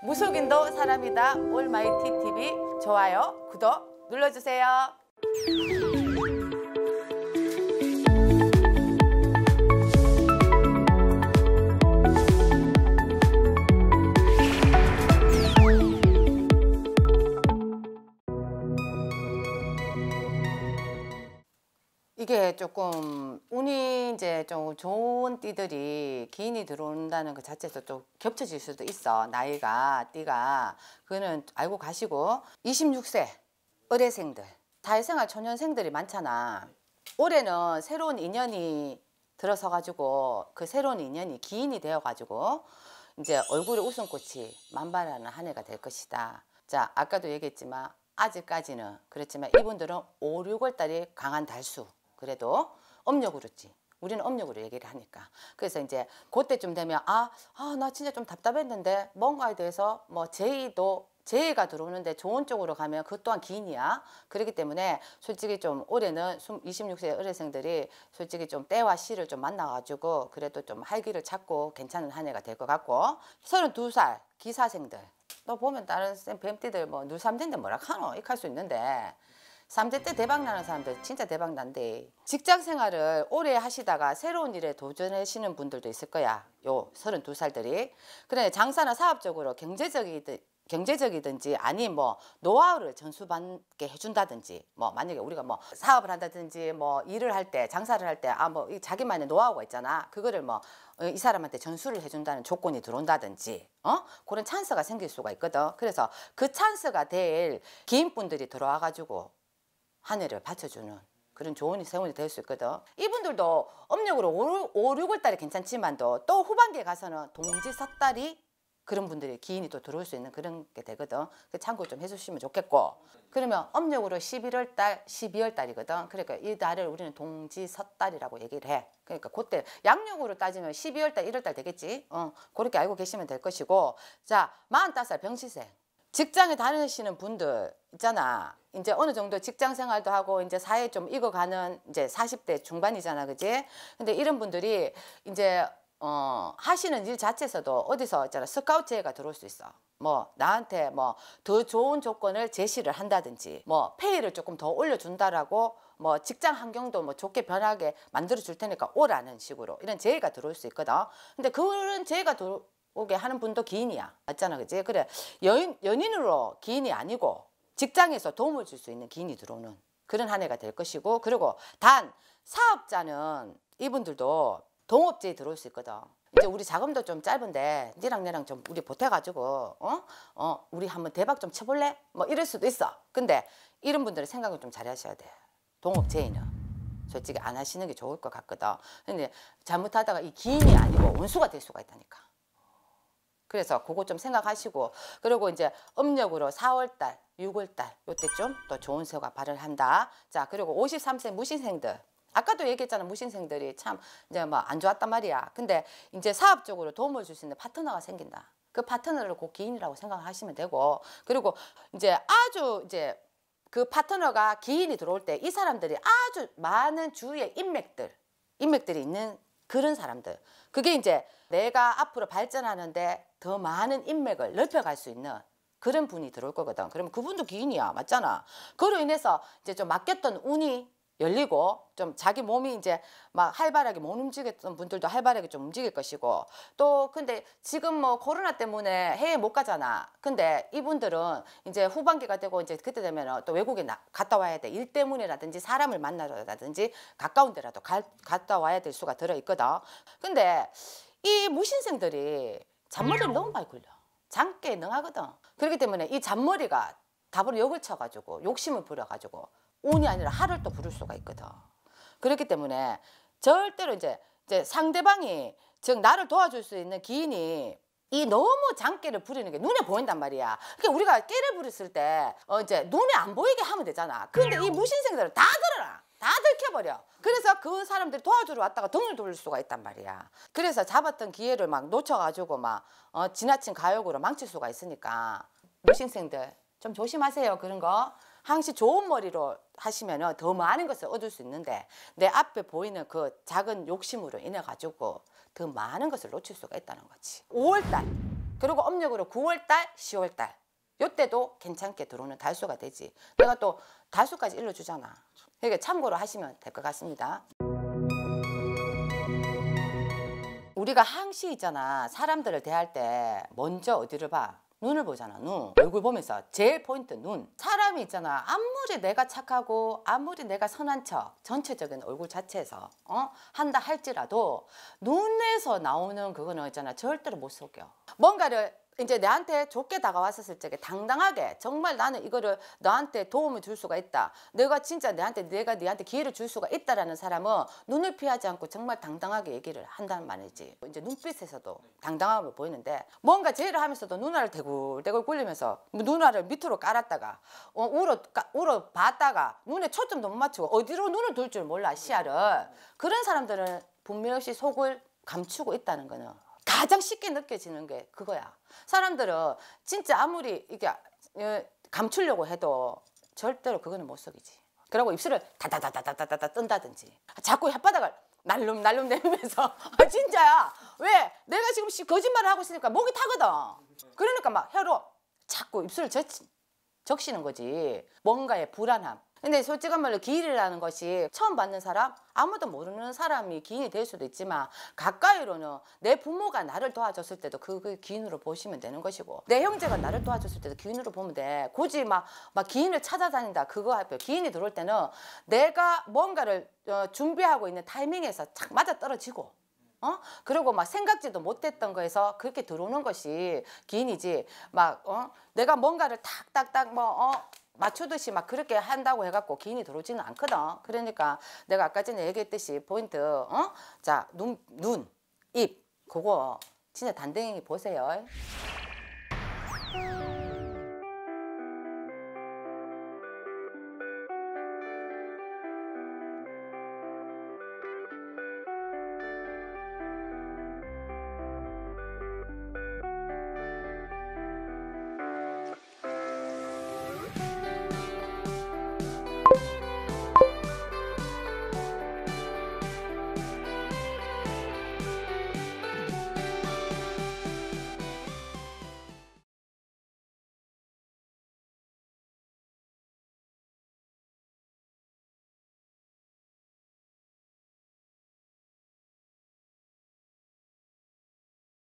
무속인도 사람이다 올마이티 TV 좋아요 구독 눌러주세요. 이게 조금 운이 이제 좀 좋은 띠들이 기인이 들어온다는 그 자체에서 좀 겹쳐질 수도 있어. 나이가, 띠가. 그거는 알고 가시고. 26세, 의뢰생들. 사회생활 초년생들이 많잖아. 올해는 새로운 인연이 들어서가지고 그 새로운 인연이 기인이 되어가지고 이제 얼굴에 웃음꽃이 만발하는 한 해가 될 것이다. 자, 아까도 얘기했지만 아직까지는 그렇지만 이분들은 5, 6월 달이 강한 달수 그래도 업력으로지. 우리는 업력으로 얘기를 하니까. 그래서 이제 그때쯤 되면 아, 아, 나 진짜 좀 답답했는데 뭔가에 대해서 뭐 제의도 재해가 들어오는데 좋은 쪽으로 가면 그것 또한 기인이야. 그렇기 때문에 솔직히 좀 올해는 26세 의뢰생들이 솔직히 좀 때와 시를 좀 만나가지고 그래도 좀 활기를 찾고 괜찮은 한 해가 될 것 같고 32살 기사생들 또 보면 다른 쌤 뱀띠들 뭐 누삼된데 뭐라 카노 이할 수 있는데 삼대 때 대박 나는 사람들 진짜 대박 난대. 직장 생활을 오래 하시다가 새로운 일에 도전하시는 분들도 있을 거야. 요 서른 두살들이 그래 장사나 사업적으로 경제적이든 경제적이든지 아니 뭐 노하우를 전수받게 해준다든지 뭐 만약에 우리가 뭐 사업을 한다든지 뭐 일을 할 때 장사를 할 때 아뭐 자기만의 노하우가 있잖아 그거를 뭐이 어, 사람한테 전수를 해준다는 조건이 들어온다든지 어 그런 찬스가 생길 수가 있거든 그래서 그 찬스가 될 기인분들이 들어와가지고 한해를 받쳐주는 그런 좋은 세운이 될 수 있거든. 이분들도 음력으로오 5, 6월 달에 괜찮지만도 또 후반기에 가서는 동지 섣달이 그런 분들이 기인이 또 들어올 수 있는 그런 게 되거든. 그 참고 좀 해주시면 좋겠고. 그러면 음력으로 11월 달, 12월 달이거든. 그러니까 이 달을 우리는 동지 섣달이라고 얘기를 해. 그러니까 그때 양력으로 따지면 12월 달, 1월 달 되겠지. 어, 그렇게 알고 계시면 될 것이고. 자, 45살 병시생. 직장에 다니시는 분들 있잖아. 이제 어느 정도 직장 생활도 하고 이제 사회 좀 익어가는 이제 사십 대 중반이잖아. 그지? 근데 이런 분들이 이제 어, 하시는 일 자체에서도 어디서 있잖아. 스카우트제가 의 들어올 수 있어. 뭐 나한테 뭐 더 좋은 조건을 제시를 한다든지 뭐 페이를 조금 더 올려준다라고 뭐 직장 환경도 뭐 좋게 변하게 만들어 줄 테니까 오라는 식으로 이런 제의가 들어올 수 있거든 근데 그런 제의가 들어, 오게 하는 분도 기인이야. 맞잖아, 그지? 그래 연, 연인으로 기인이 아니고 직장에서 도움을 줄 수 있는 기인이 들어오는 그런 한 해가 될 것이고 그리고 단 사업자는 이분들도 동업자에 들어올 수 있거든. 이제 우리 자금도 좀 짧은데 니랑 내랑 좀 우리 보태가지고 어? 어 우리 한번 대박 좀 쳐볼래? 뭐 이럴 수도 있어. 근데 이런 분들은 생각을 좀 잘하셔야 돼. 동업체인은. 솔직히 안 하시는 게 좋을 것 같거든. 근데 잘못하다가 이 기인이 아니고 원수가 될 수가 있다니까. 그래서 그거 좀 생각하시고 그리고 이제 음력으로 4월달, 6월달 요때쯤 또 좋은 새가 발을한다. 자 그리고 53세 무신생들 아까도 얘기했잖아 무신생들이 참 이제 뭐 안 좋았단 말이야. 근데 이제 사업적으로 도움을 줄 수 있는 파트너가 생긴다. 그 파트너를 곧 기인이라고 생각하시면 되고 그리고 이제 아주 이제 그 파트너가 기인이 들어올 때 이 사람들이 아주 많은 주위의 인맥들 인맥들이 있는 그런 사람들. 그게 이제 내가 앞으로 발전하는데 더 많은 인맥을 넓혀갈 수 있는 그런 분이 들어올 거거든. 그러면 그분도 기인이야. 맞잖아. 그로 인해서 이제 좀 맡겼던 운이 열리고 좀 자기 몸이 이제 막 활발하게 못 움직였던 분들도 활발하게 좀 움직일 것이고 또 근데 지금 뭐 코로나 때문에 해외 못 가잖아. 근데 이분들은 이제 후반기가 되고 이제 그때 되면 또 외국에 나, 갔다 와야 돼. 일 때문이라든지 사람을 만나라든지 가까운 데라도 가, 갔다 와야 될 수가 들어있거든. 근데 이 무신생들이 잔머리를 너무 많이 굴려. 장기에 능하거든. 그렇기 때문에 이 잔머리가 답으로 욕을 쳐가지고 욕심을 부려가지고 운이 아니라 하를 또 부를 수가 있거든. 그렇기 때문에 절대로 이제, 이제 상대방이 즉 나를 도와줄 수 있는 기인이 이 너무 장깨를 부리는 게 눈에 보인단 말이야. 그러니까 우리가 깨를 부렸을 때 어, 이제 눈에 안 보이게 하면 되잖아. 근데 이 무신생들은 다 들어라. 다 들켜버려. 그래서 그 사람들이 도와주러 왔다가 등을 돌릴 수가 있단 말이야. 그래서 잡았던 기회를 막 놓쳐가지고 막 어, 지나친 가욕으로 망칠 수가 있으니까 무신생들 좀 조심하세요 그런 거. 항시 좋은 머리로 하시면 더 많은 것을 얻을 수 있는데 내 앞에 보이는 그 작은 욕심으로 인해 가지고 더 많은 것을 놓칠 수가 있다는 거지 5월달 그리고 음력으로 9월달 10월달 요때도 괜찮게 들어오는 달수가 되지 내가 또 달수까지 일러주잖아 그러니까 참고로 하시면 될 것 같습니다 우리가 항시 있잖아 사람들을 대할 때 먼저 어디를 봐 눈을 보잖아 눈 얼굴 보면서 제일 포인트 눈 사람이 있잖아 아무리 내가 착하고 아무리 내가 선한 척 전체적인 얼굴 자체에서 어 한다 할지라도 눈에서 나오는 그거는 있잖아 절대로 못 속여 뭔가를 이제 내한테 좋게 다가왔었을 적에 당당하게 정말 나는 이거를 너한테 도움을 줄 수가 있다. 내가 진짜 내한테 내가 너한테 기회를 줄 수가 있다라는 사람은 눈을 피하지 않고 정말 당당하게 얘기를 한다는 말이지. 이제 눈빛에서도 당당함을 보이는데 뭔가 제의를 하면서도 누나를 대굴대굴 굴리면서 누나를 밑으로 깔았다가 어, 울어 까, 우 봤다가 눈에 초점도 못 맞추고 어디로 눈을 둘 줄 몰라 시야를 그런 사람들은 분명시 속을 감추고 있다는 거는 가장 쉽게 느껴지는 게 그거야. 사람들은 진짜 아무리 이게 어, 감추려고 해도 절대로 그거는 못 속이지. 그러고 입술을 다다다다다다다 뜬다든지 자꾸 혓바닥을 날름 날름 내면서 아 진짜야 왜 내가 지금 거짓말을 하고 있으니까 목이 타거든 그러니까 막 혀로 자꾸 입술을 젖, 적시는 거지 뭔가의 불안함 근데 솔직한 말로 기인이라는 것이 처음 받는 사람 아무도 모르는 사람이 기인이 될 수도 있지만 가까이로는 내 부모가 나를 도와줬을 때도 그, 그 기인으로 보시면 되는 것이고 내 형제가 나를 도와줬을 때도 기인으로 보면 돼 굳이 막, 막 기인을 찾아다닌다 그거 할요 기인이 들어올 때는 내가 뭔가를 어, 준비하고 있는 타이밍에서 착 맞아떨어지고 어? 그리고 막 생각지도 못했던 거에서 그렇게 들어오는 것이 기인이지 막 어? 내가 뭔가를 탁탁탁 뭐 어? 맞추듯이 막 그렇게 한다고 해갖고 기인이 들어오지는 않거든. 그러니까 내가 아까 전에 얘기했듯이 포인트, 어? 자, 눈, 눈, 입, 그거 진짜 단댕이 보세요.